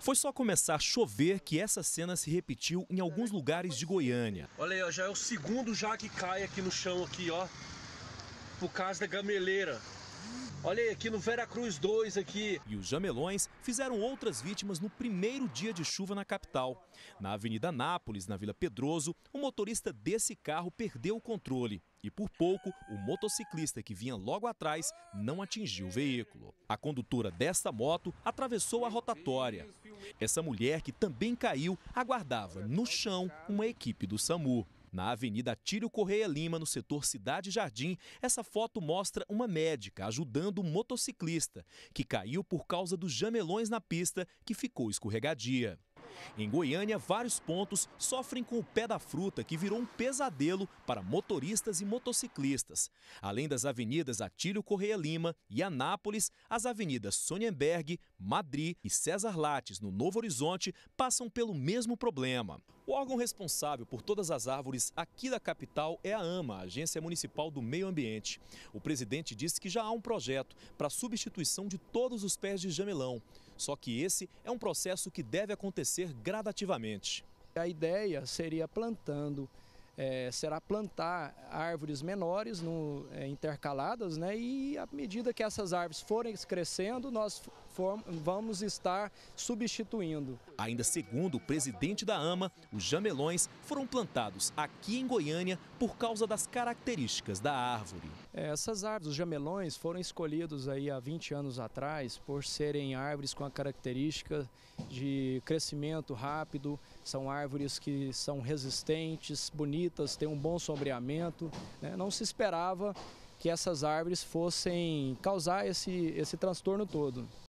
Foi só começar a chover que essa cena se repetiu em alguns lugares de Goiânia. Olha aí, ó, já é o segundo já que cai aqui no chão aqui, ó, por causa da gameleira. Olha aí, aqui no Veracruz 2 aqui. E os jamelões fizeram outras vítimas no primeiro dia de chuva na capital. Na Avenida Nápoles, na Vila Pedroso, o motorista desse carro perdeu o controle. E por pouco, o motociclista que vinha logo atrás não atingiu o veículo. A condutora desta moto atravessou a rotatória. Essa mulher, que também caiu, aguardava no chão uma equipe do SAMU. Na Avenida Tírio Correia Lima, no setor Cidade Jardim, essa foto mostra uma médica ajudando o um motociclista, que caiu por causa dos jamelões na pista, que ficou escorregadia. Em Goiânia, vários pontos sofrem com o pé da fruta, que virou um pesadelo para motoristas e motociclistas. Além das avenidas Atílio Correia Lima e Anápolis, as avenidas Sonienberg, Madri e César Lattes, no Novo Horizonte, passam pelo mesmo problema. O órgão responsável por todas as árvores aqui da capital é a AMA, a Agência Municipal do Meio Ambiente. O presidente disse que já há um projeto para a substituição de todos os pés de jamelão. Só que esse é um processo que deve acontecer gradativamente. A ideia seria plantando, é, será plantar árvores menores no, é, intercaladas, né? E à medida que essas árvores forem crescendo, nós vamos estar substituindo. Ainda segundo o presidente da AMA, os jamelões foram plantados aqui em Goiânia por causa das características da árvore. É, essas árvores, os jamelões, foram escolhidos aí há 20 anos atrás por serem árvores com a característica de crescimento rápido, são árvores que são resistentes, bonitas, têm um bom sombreamento. Né? Não se esperava que essas árvores fossem causar esse, esse transtorno todo.